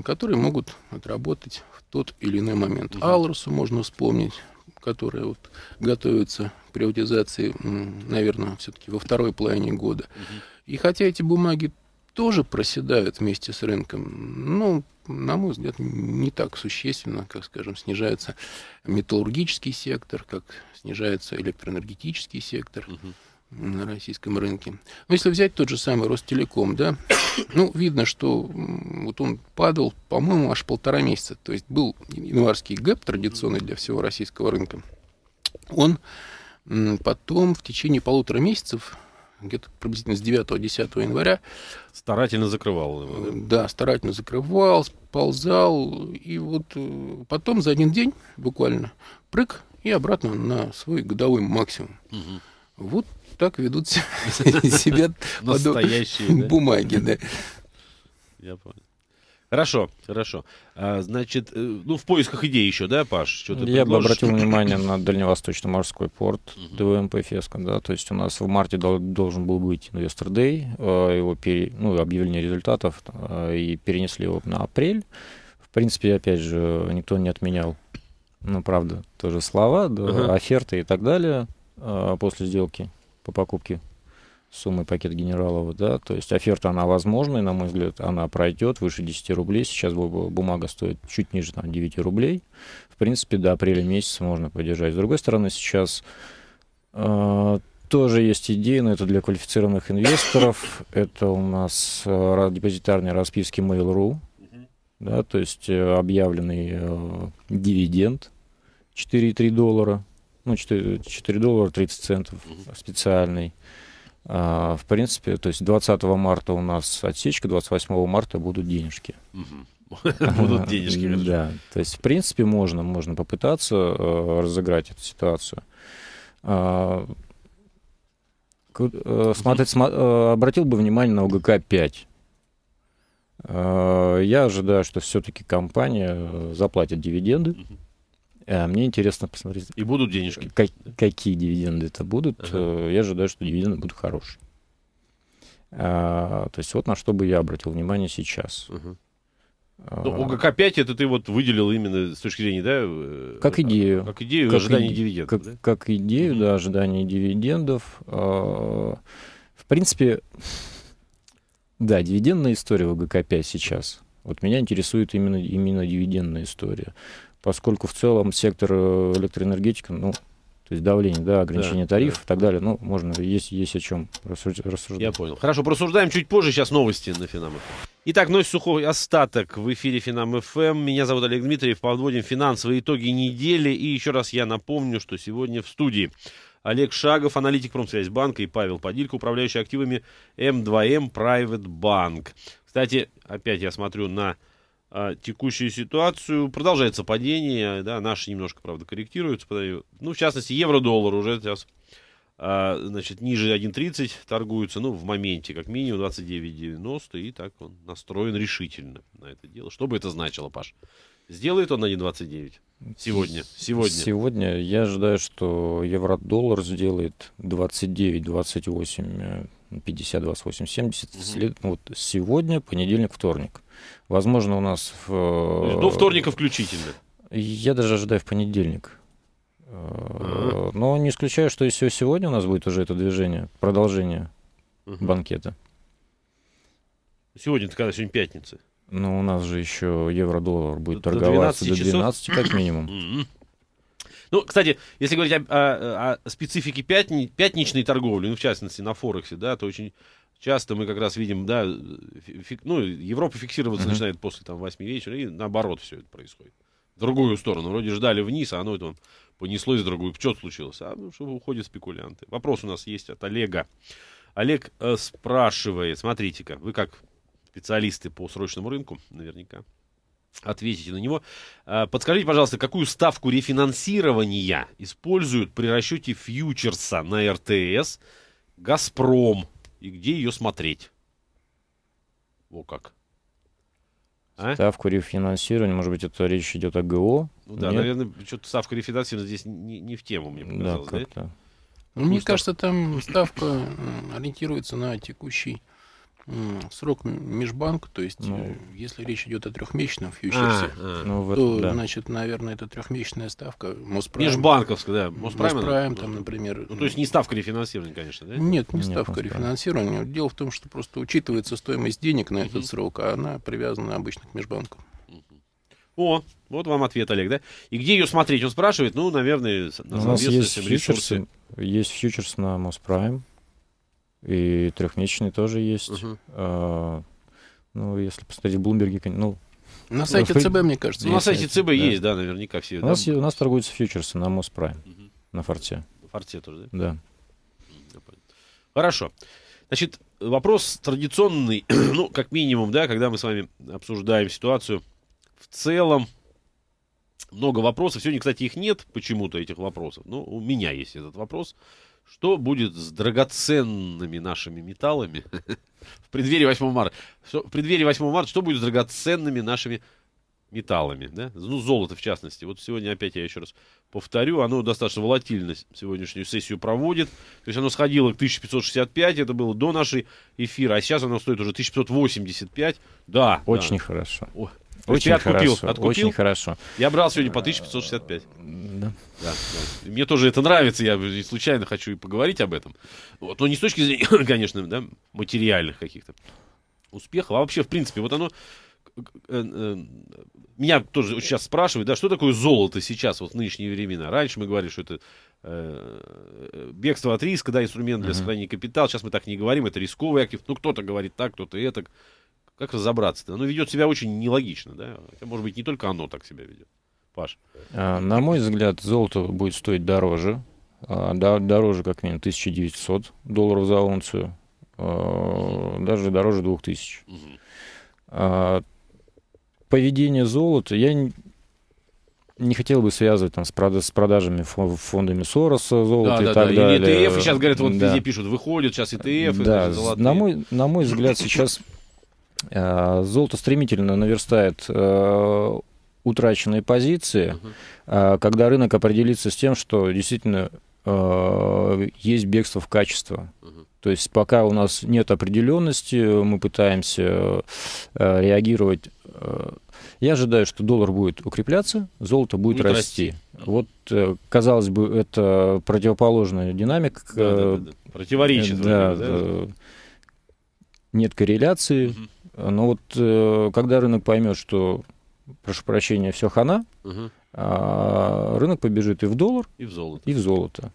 Speaker 3: которые могут отработать в тот или иной момент. Угу. Алрусу можно вспомнить, которая вот готовится к приватизации, наверное, все-таки во второй половине года. Угу. И хотя эти бумаги тоже проседают вместе с рынком, ну, на мой взгляд, не так существенно, как, скажем, снижается металлургический сектор, как снижается электроэнергетический сектор. Угу на российском рынке. Но если взять тот же самый Ростелеком, да, ну, видно, что вот он падал, по-моему, аж полтора месяца. То есть был январский гэп традиционный для всего российского рынка. Он потом в течение полутора месяцев где-то приблизительно с 9-10 января. Старательно закрывал его. Да, э, старательно закрывал, ползал. И вот э, потом за один день буквально прыг и обратно на свой годовой максимум. Угу. Вот так ведут себя подоб... бумаги. Да. Я понял. Хорошо,
Speaker 1: хорошо. А, значит, э, ну, в поисках идей еще, да, Паш? Что ты Я предложишь? бы обратил внимание на
Speaker 2: Дальневосточный морской порт ДВМП Феска, да, то есть у нас в марте должен был быть Инвестор Дэй, а, его пере, ну, объявление результатов, а, и перенесли его на апрель. В принципе, опять же, никто не отменял, ну, правда, тоже слова, да, uh-huh. оферты и так далее а, после сделки по покупке суммы пакет генералова, да, то есть оферта, она возможная, на мой взгляд, она пройдет выше 10 рублей, сейчас бумага стоит чуть ниже там, 9 рублей, в принципе, до апреля месяца можно поддержать. С другой стороны, сейчас э, тоже есть идеи, но это для квалифицированных инвесторов, это у нас э, депозитарные расписки Mail.ru, да, то есть э, объявленный э, дивиденд 4,3 доллара, ну, 4, 4 доллара 30 центов специальный, а, в принципе, то есть 20 марта у нас отсечка, 28 марта будут денежки.
Speaker 4: Будут
Speaker 2: денежки. Да, то есть, в принципе, можно, можно попытаться э, разыграть эту ситуацию. А, э, Смотреть, э, обратил бы внимание на ОГК-5. А, я ожидаю, что все-таки компания заплатит дивиденды. Uh-huh а мне интересно посмотреть. И будут денежки. Как, какие дивиденды это будут. Ага. Э, я ожидаю, что дивиденды будут хорошие. А, то есть вот на что бы я обратил внимание сейчас. Угу. Ну,
Speaker 1: ОГК 5 это ты вот выделил именно с точки зрения, да? Э,
Speaker 2: как идею. Как идею ожидания дивидендов. Как, да? как идею, mm да, ожидания дивидендов. А, в принципе, да, дивидендная история в ОГК 5 сейчас. Вот меня интересует именно, именно дивидендная история поскольку в целом сектор э, электроэнергетика, ну, то есть давление, да, ограничение да, тарифов да. и так далее. Ну, можно, есть, есть о чем рассуждать. Я
Speaker 1: понял. Хорошо, просуждаем чуть позже. Сейчас новости на Финамах. Эм. Итак, ночь сухой остаток в эфире Финам ФМ. Эм. Меня зовут Олег Дмитриев. Подводим финансовые итоги недели. И еще раз я напомню, что сегодня в студии Олег Шагов, аналитик Промсвязьбанка, и Павел Подилько, управляющий активами М2М Private Bank. Кстати, опять я смотрю на а, текущую ситуацию. Продолжается падение, да, наши немножко, правда, корректируются. Ну, в частности, евро-доллар уже сейчас, а, значит, ниже 1.30 торгуются, ну, в моменте, как минимум 29.90, и так он настроен решительно на это дело. Что бы это значило, Паш? Сделает он 1.29 сегодня? Сегодня.
Speaker 2: Сегодня я ожидаю, что евро-доллар сделает 29, 28, 50, 28, 70. Угу. След... Вот сегодня, понедельник, вторник. Возможно, у нас... В... Э, до вторника
Speaker 1: включительно.
Speaker 2: Я даже ожидаю в понедельник. А. Но не исключаю, что если сегодня у нас будет уже это движение, продолжение uh банкета.
Speaker 1: Сегодня-то когда? Сегодня пятница.
Speaker 2: Ну, у нас же еще евро-доллар будет до торговаться 12 до 12 часов. как минимум.
Speaker 1: Ну, кстати, если говорить о, о, о специфике пятни, пятничной торговли, ну, в частности, на Форексе, да, то очень Часто мы как раз видим, да, фик, ну, Европа фиксироваться mm-hmm. начинает после там 8 вечера, и наоборот все это происходит. В другую сторону. Вроде ждали вниз, а оно это понеслось в другую. Что случилось? А, ну, что уходят спекулянты. Вопрос у нас есть от Олега. Олег э, спрашивает, смотрите-ка, вы как специалисты по срочному рынку, наверняка, ответите на него. А, подскажите, пожалуйста, какую ставку рефинансирования используют при расчете фьючерса на РТС «Газпром» и где ее смотреть. О как. А?
Speaker 2: Ставку рефинансирования, может быть, это речь идет о ГО? Ну, да, Нет?
Speaker 1: наверное, что-то ставка рефинансирования здесь не, не
Speaker 3: в тему, мне показалось, да? да? Ну, мне ставка? кажется, там ставка э, ориентируется на текущий Срок межбанк, то есть, ну. Э, если речь идет о трехмесячном фьючерсе, а, а. Ну, вот, то, да. значит, наверное, это трехмесячная ставка. Моспрайм, Межбанковская, да. Моспрайм, Моспрайм там, например. Ну, то есть не ставка рефинансирования, конечно, да? Нет, не Нет, ставка рефинансирования. Дело в том, что просто учитывается стоимость денег на этот угу. срок, а она привязана обычно к межбанку.
Speaker 1: О, вот вам ответ, Олег, да? И где ее смотреть? Он спрашивает, ну, наверное, на
Speaker 2: У нас есть фьючерсы, есть фьючерс на Моспрайм, и трехмесячный тоже есть. Угу. А, ну, если посмотреть в Блумберге, ну... На сайте ЦБ,
Speaker 1: мне кажется. Ну, на сайте ЦБ да. есть, да, наверняка все. У, Нас,
Speaker 2: у нас торгуются фьючерсы на Моспрайм, угу. на форте. форте тоже, да?
Speaker 1: Да. Хорошо. Значит, вопрос традиционный, ну, как минимум, да, когда мы с вами обсуждаем ситуацию в целом, много вопросов. Сегодня, кстати, их нет почему-то, этих вопросов. ну у меня есть этот вопрос. Что будет с драгоценными нашими металлами в преддверии 8 марта? Что, в преддверии 8 марта что будет с драгоценными нашими металлами? Да? Ну, золото в частности. Вот сегодня опять я еще раз повторю, оно достаточно волатильно сегодняшнюю сессию проводит. То есть оно сходило к 1565, это было до нашей эфира, а сейчас оно стоит уже 1585. Да. Очень да.
Speaker 2: хорошо. О, очень я откупил, хорошо, откупил. Очень хорошо.
Speaker 1: Я брал сегодня по 1565. Да. Да, да. Мне тоже это нравится, я не случайно хочу и поговорить об этом. Вот, но не с точки зрения, конечно, да, материальных каких-то успехов, а вообще, в принципе, вот оно... Э, э, меня тоже сейчас спрашивают, да, что такое золото сейчас, вот в нынешние времена. Раньше мы говорили, что это э, бегство от риска, да, инструмент для сохранения капитала. Сейчас мы так не говорим, это рисковый актив. Ну, кто-то говорит так, кто-то это. Как разобраться-то? Оно ну, ведет себя очень нелогично, да? Хотя, может быть, не только оно так себя ведет. Паш.
Speaker 2: А, на мой взгляд, золото будет стоить дороже. А, дороже как минимум 1900 долларов за унцию. А, даже дороже 2000. Угу. Поведение золота... Я не хотел бы связывать там, с, прод... с продажами фондами Сороса, золота да, и да, так да. далее. Или e ETF, сейчас говорят, вот да. везде
Speaker 1: пишут, выходит сейчас ETF. Да. И, значит,
Speaker 2: на, мой, на мой взгляд, сейчас Э, золото стремительно наверстает э, утраченные позиции, угу. когда рынок определится с тем, что действительно есть бегство в качество. То есть пока у нас нет определенности, мы пытаемся реагировать. Я ожидаю, что доллар будет укрепляться, золото будет, будет расти. расти. Вот, казалось бы, это противоположная динамика. Да, да, да. Противоречит. Да, да, да. Нет корреляции. Угу но ну вот э, когда рынок поймет, что, прошу прощения, все хана, угу. рынок побежит и в доллар, и в золото. И в золото.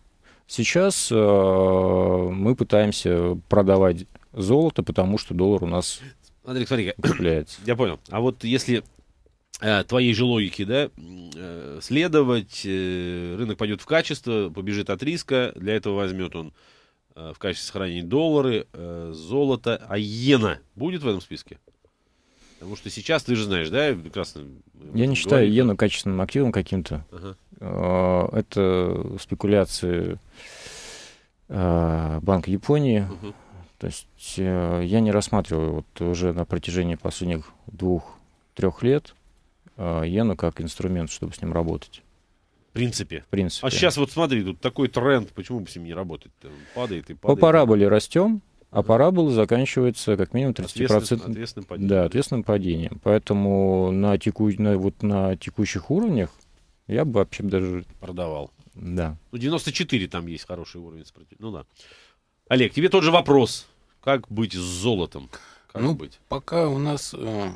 Speaker 2: Сейчас э, мы пытаемся продавать золото, потому что доллар у нас
Speaker 1: Андрей, смотри, укрепляется. Я понял. А вот если э, твоей же логике, да, следовать, рынок пойдет в качество, побежит от риска, для этого возьмет он Э, в качестве сохранения доллары, э, золото, а иена будет в этом списке? Потому что сейчас, ты же знаешь, да, прекрасно... Я не считаю говорить. иену
Speaker 2: качественным активом каким-то. Ага. Э, это спекуляции Банка Японии. Угу. То есть я не рассматриваю вот уже на протяжении последних двух-трех лет иену как инструмент, чтобы с ним работать принципе. В принципе. А сейчас
Speaker 1: вот смотри, тут такой тренд, почему бы с ним не работать? -то? Падает и падает. По
Speaker 2: параболе растем, а парабола заканчивается как минимум 30%... Ответственным, ответственным падением. Да, ответственным падением. Поэтому на, теку... на, вот на текущих уровнях я бы вообще даже... Продавал. Да.
Speaker 1: Ну, 94 там есть хороший уровень Ну да. Олег, тебе тот же вопрос. Как быть с золотом? Как ну, быть?
Speaker 3: пока у нас э,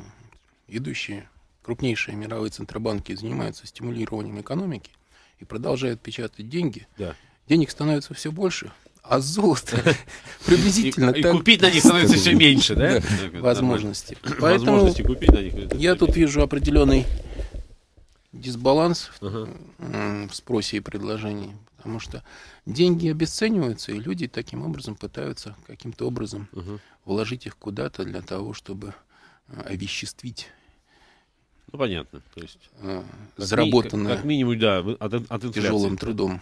Speaker 3: идущие крупнейшие мировые центробанки занимаются стимулированием экономики, и продолжают печатать деньги, да. денег становится все больше, а золото приблизительно и, купить на них становится все меньше, да? возможности. Поэтому возможности купить на них. Я тут вижу определенный дисбаланс в спросе и предложении, потому что деньги обесцениваются, и люди таким образом пытаются каким-то образом вложить их куда-то для того, чтобы э, овеществить
Speaker 1: ну, понятно. То есть... Э, заработанная. Как, минимум, да, от, от инфляции. Тяжелым трудом.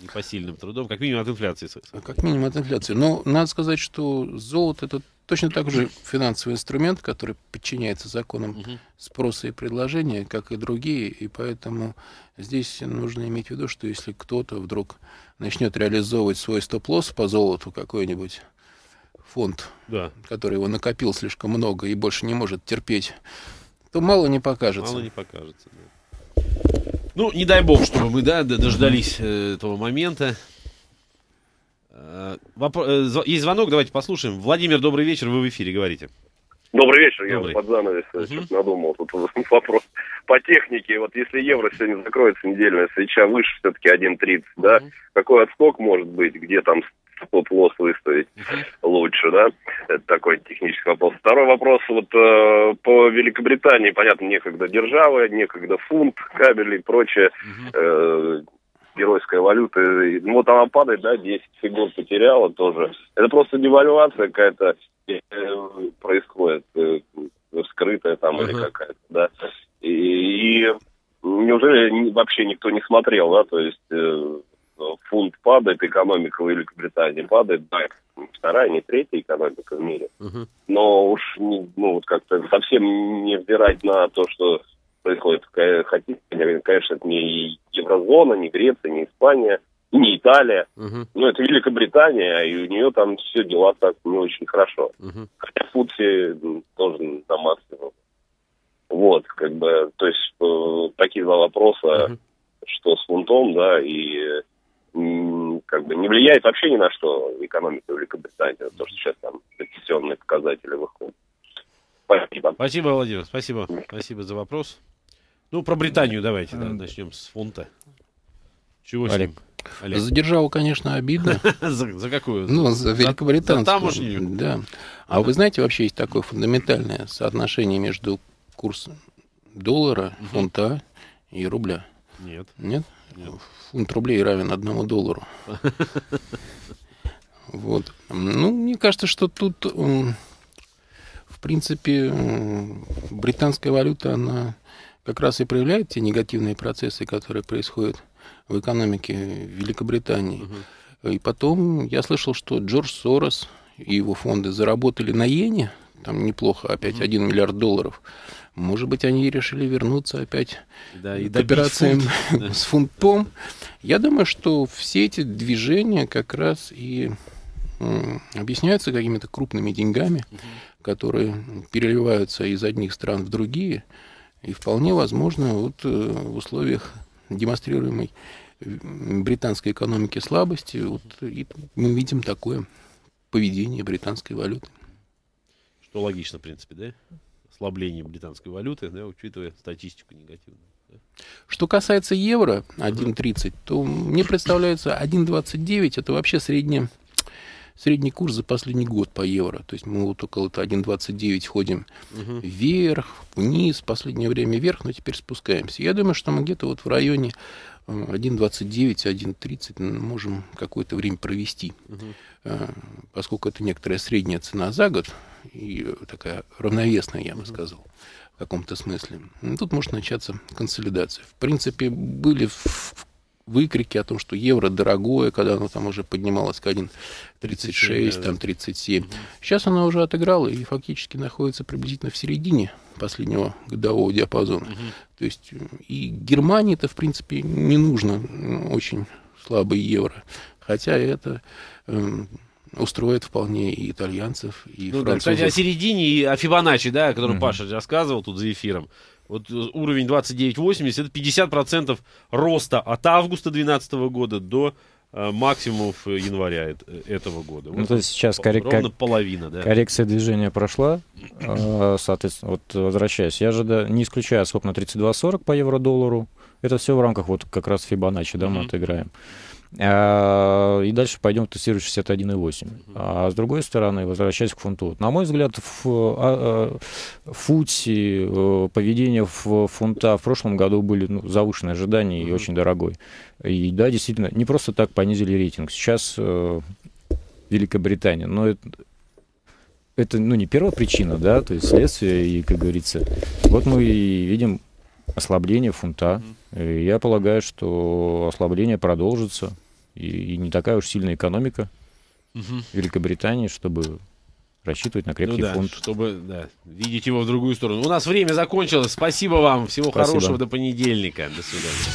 Speaker 1: Непосильным трудом. Как минимум от инфляции. А
Speaker 3: как минимум от инфляции. Но надо сказать, что золото это точно такой же финансовый инструмент, который подчиняется законам спроса и предложения, как и другие. И поэтому здесь нужно иметь в виду, что если кто-то вдруг начнет реализовывать свой стоп-лосс по золоту какой-нибудь фонд, да. который его накопил слишком много и больше не может терпеть то мало не покажется. Мало не
Speaker 1: покажется, да.
Speaker 3: Ну, не дай бог, чтобы мы, да, дождались э,
Speaker 1: этого момента. Э, э, есть звонок, давайте послушаем. Владимир, добрый вечер, вы в эфире, говорите.
Speaker 4: Добрый вечер, добрый. я под занавес угу. надумал. Тут вопрос по технике. Вот если евро сегодня закроется недельная свеча выше все-таки 1.30, угу. да, какой отскок может быть, где там вот лос выставить угу. лучше, да. Это такой технический вопрос. Второй вопрос, вот э, по Великобритании, понятно, некогда держава, некогда фунт, кабель и прочее. Угу. Э, геройская валюта. Ну, вот она падает, да, 10 фигур потеряла тоже. Это просто девальвация какая-то э, происходит, э, скрытая там uh-huh. или какая-то, да. И, и неужели вообще никто не смотрел, да, то есть э, Э, фунт падает, экономика Великобритании падает, да, вторая, не третья экономика в мире. Но уж не, ну, вот как-то совсем не взирать на то, что происходит. Хотите, конечно, это не Еврозона, не Греция, не Испания, не Италия. Но это Великобритания, и у нее там все дела так не очень хорошо. Угу. Хотя Фудси тоже на максимум. Вот, как бы, то есть э, такие два вопроса, что с фунтом, да, и как бы не влияет вообще ни на что экономика Великобритании, то, что сейчас там рецессионные показатели выходят.
Speaker 1: Спасибо. Спасибо, Владимир. Спасибо. Спасибо за вопрос. Ну, про Британию давайте да, начнем с фунта. Чего
Speaker 2: Олег.
Speaker 3: с Олег. За державу, конечно,
Speaker 1: обидно. за, за какую? Ну, за Великобританскую. За тамошнюю. Да.
Speaker 3: А вы знаете, вообще есть такое фундаментальное соотношение между курсом доллара, фунта и рубля. Нет. Нет? Фунт рублей равен одному доллару. Вот. Ну, мне кажется, что тут, в принципе, британская валюта, она как раз и проявляет те негативные процессы, которые происходят в экономике Великобритании. И потом я слышал, что Джордж Сорос и его фонды заработали на иене, там неплохо, опять угу. 1 миллиард долларов. Может быть, они решили вернуться опять да, и к операциям фунт, с фунтом. Я думаю, что все эти движения как раз и объясняются какими-то крупными деньгами, угу. которые переливаются из одних стран в другие. И вполне возможно, вот э, в условиях демонстрируемой британской экономики слабости, вот, и мы видим такое поведение британской валюты.
Speaker 1: Что логично, в принципе, да? ослабление британской валюты, да, учитывая статистику негативную.
Speaker 3: Что касается евро 1.30, то мне представляется 1.29 это вообще средний средний курс за последний год по евро. То есть мы вот около 1,29 ходим вверх, вниз, в последнее время вверх, но теперь спускаемся. Я думаю, что мы где-то вот в районе 1.29, 1.30 мы можем какое-то время провести, угу. поскольку это некоторая средняя цена за год, и такая равновесная, я бы сказал, в каком-то смысле. Тут может начаться консолидация. В принципе, были в выкрики о том, что евро дорогое, когда оно там уже поднималось к 1,36, там 37. Сейчас она уже отыграло и фактически находится приблизительно в середине последнего годового диапазона. Угу. То есть э, и Германии это в принципе, не нужно очень слабый евро. Хотя это эм, устроит вполне и итальянцев, и ну, французов. Да, кстати, о
Speaker 1: середине и о Фибоначчи, да, о котором mm Паша рассказывал тут за эфиром. Вот э, уровень 29.80 это 50% роста от августа 2012 года до э, максимумов э, января этого года. Ну, вот то есть сейчас коррек... ровно половина, да. Коррекция
Speaker 2: движения прошла, а, соответственно, вот возвращаясь, я же да, не исключаю сколько на 32.40 по евро-доллару, это все в рамках вот как раз Фибоначчи, да, mm-hmm. мы отыграем. Э, и дальше пойдем тестировать 61,8. А с другой стороны, возвращаясь к фунту, на мой взгляд, в а, а, фути э, поведение фунта в прошлом году были ну, завышенные ожидания и очень дорогой. И да, действительно, не просто так понизили рейтинг. Сейчас э, Великобритания, но это, это ну, не первая причина, да, то есть следствие, и, как говорится, вот мы и видим ослабление фунта. И я полагаю, что ослабление продолжится и, и не такая уж сильная экономика угу. Великобритании, чтобы рассчитывать на ну крепкий ну, да, фонд.
Speaker 1: Чтобы да, видеть его в другую сторону. У нас время закончилось. Спасибо вам. Всего Спасибо. хорошего до понедельника. До свидания.